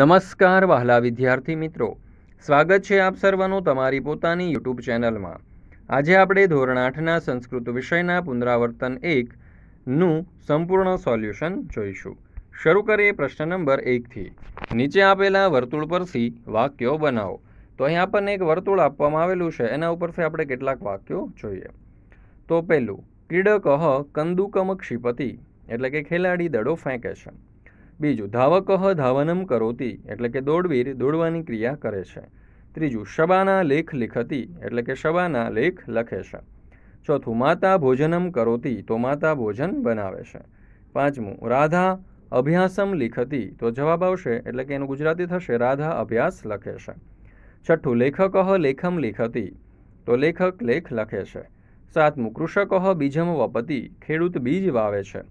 નમસ્કાર વહાલા વિદ્યાર્થી મિત્રો સ્વાગત છે આપ સર્વનું તમારી પોતાની યુટ્યુબ ચેનલમાં આજે આપણે ધોરણ આઠના સંસ્કૃત વિષયના પુનરાવર્તન એકનું સંપૂર્ણ સોલ્યુશન જોઈશું શરૂ કરીએ પ્રશ્ન નંબર એકથી નીચે આપેલા વર્તુળ પરથી વાક્યો બનાવો તો અહીં આપણને એક વર્તુળ આપવામાં આવેલું છે એના ઉપરથી આપણે કેટલાક વાક્યો જોઈએ તો પહેલું ક્રીડકહ કંદુકમ ક્ષિપતિ એટલે કે ખેલાડી દડો ફેંકે છે બીજું ધાવકહ ધાવનમ કરોતી એટલે કે દોડવીર દોડવાની ક્રિયા કરે છે ત્રીજું શબાના લેખ લિખતી એટલે કે શબાના લેખ લખે છે ચોથું માતા ભોજનમ કરોતી તો માતા ભોજન બનાવે છે પાંચમું રાધા અભ્યાસમ લિખતી તો જવાબ આવશે એટલે કે એનું ગુજરાતી થશે રાધા અભ્યાસ લખે છે છઠ્ઠું લેખકહ લેખમ લિખતી તો લેખક લેખ લખે છે સાતમું કૃષકહ બીજમ વપતી ખેડૂત બીજ વાવે છે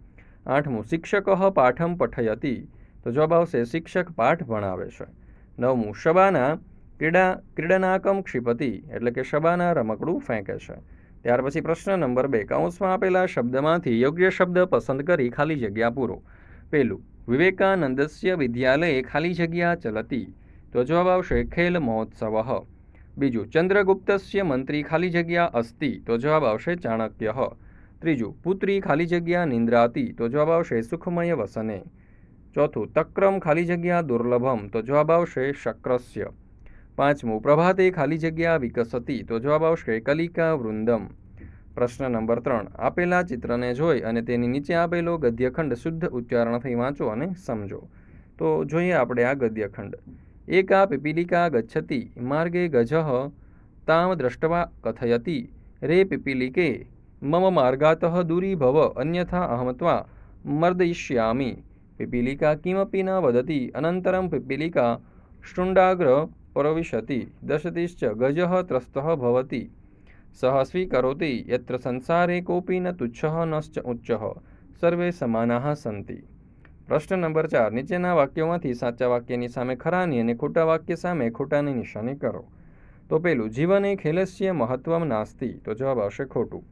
આઠમું શિક્ષક પાઠમ પઠયતી તો જવાબ આવશે શિક્ષક પાઠ ભણાવે છે નવમું શબાના ક્રીડા ક્રીડનાકમ ક્ષિપતિ એટલે કે શબાના રમકડું ફેંકે છે ત્યાર પછી પ્રશ્ન નંબર બે કૌંસમાં આપેલા શબ્દમાંથી યોગ્ય શબ્દ પસંદ કરી ખાલી જગ્યા પૂરો પેલું વિવેકાનંદસ્ય વિદ્યાલયે ખાલી જગ્યા ચલતી તો જવાબ આવશે ખેલ મહોત્સવ બીજું ચંદ્રગુપ્તસ્ય મંત્રી ખાલી જગ્યા અસ્તિ તો જવાબ આવશે ચાણક્ય ત્રીજું પુત્રી ખાલી જગ્યા નિંદ્રા હતી તો જવાબ આવશે સુખમય વસને ચોથું તક્રમ ખાલી જગ્યા દુર્લભમ તો જવાબ આવશે શક્રસ્ય પાંચમું પ્રભાતે ખાલી જગ્યા વિકસતી તો જવાબ આવશે કલિકા વૃંદમ પ્રશ્ન નંબર ત્રણ આપેલા ચિત્રને જોઈ અને તેની નીચે આપેલો ગદ્યખંડ શુદ્ધ ઉચ્ચારણથી વાંચો અને સમજો તો જોઈએ આપણે આ ગદ્યખંડ એકા પીપીલિકા ગચ્છતી માર્ગે ગજહ તામ દ્રષ્ટવા કથયતી રે પીપીલિકે मम मार्गा दूरी भव अन्यथा अहम ता मर्दयिष्यामि पिपीलिका किमी वदती अनतर पिपीलिका शुंडाग्र प्रवशति दशतिश्च गज त्रस्ती सह स्वीकती यसारे कोपी न तुच्छ न उच्च सर्वे सामना सी प्रश्न नंबर चार नीचेना वक्यों में साचा वक्य खरा खोटा वक्य साोटा निशाने करो तो पेलू जीवने खेल से महत्व नास्ती तो जवाब आशे खोटू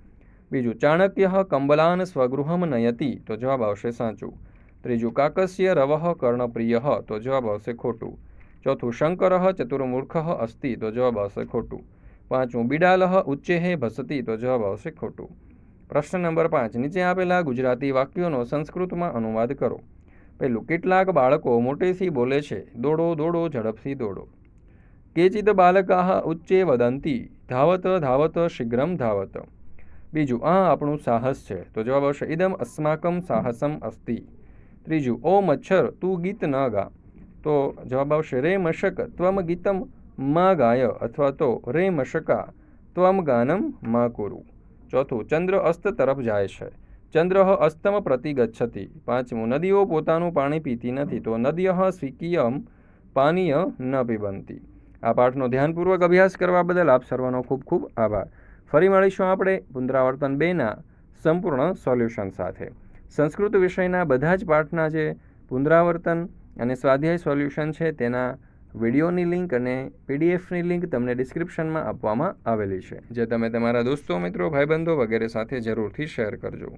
બીજું ચાણક્ય કંબલાન સ્વગૃહમ નયતી તો જવાબ આવશે સાચું ત્રીજું કાકસ્ય રવઃ કર્ણપ્રિય તો જવાબ આવશે ખોટું ચોથું શંકર ચતુર્મૂર્ખ અસ્તિ તો જવાબ આવશે ખોટું પાંચમું બિડાલહ ઉચ્ચેહે ભસતી તો જવાબ આવશે ખોટું પ્રશ્ન નંબર પાંચ નીચે આપેલા ગુજરાતી વાક્યોનો સંસ્કૃતમાં અનુવાદ કરો પહેલું કેટલાક બાળકો મોટેથી બોલે છે દોડો દોડો ઝડપથી દોડો કેચિત બાલકા ઉચ્ચે વદંતી ધાવત ધાવત શીઘ્રમ ધાવત બીજું આ આપણું સાહસ છે તો જવાબ આવશે ઇદમ અસ્માકમ સાહસમ અસ્તિ ત્રીજું ઓ મચ્છર તું ગીત ન ગા તો જવાબ આવશે રે મશક ત્વમ ગીતમ મા ગાય અથવા તો રે મશકા ત્વમ ગાનમ મા કુરુ ચોથું ચંદ્ર અસ્ત તરફ જાય છે ચંદ્ર અસ્તમ પ્રતિ ગચ્છતી પાંચમું નદીઓ પોતાનું પાણી પીતી નથી તો નદીય સ્વીકીયમ પાનીય ન પીબનતી આ પાઠનો ધ્યાનપૂર્વક અભ્યાસ કરવા બદલ આપ સર્વનો ખૂબ ખૂબ આભાર ફરી મળીશું આપણે પુનરાવર્તન બેના સંપૂર્ણ સોલ્યુશન સાથે સંસ્કૃત વિષયના બધા જ પાઠના જે પુનરાવર્તન અને સ્વાધ્યાય સોલ્યુશન છે તેના વિડીયોની લિંક અને પીડીએફની લિંક તમને ડિસ્ક્રિપ્શનમાં આપવામાં આવેલી છે જે તમે તમારા દોસ્તો મિત્રો ભાઈબંધો વગેરે સાથે જરૂરથી શેર કરજો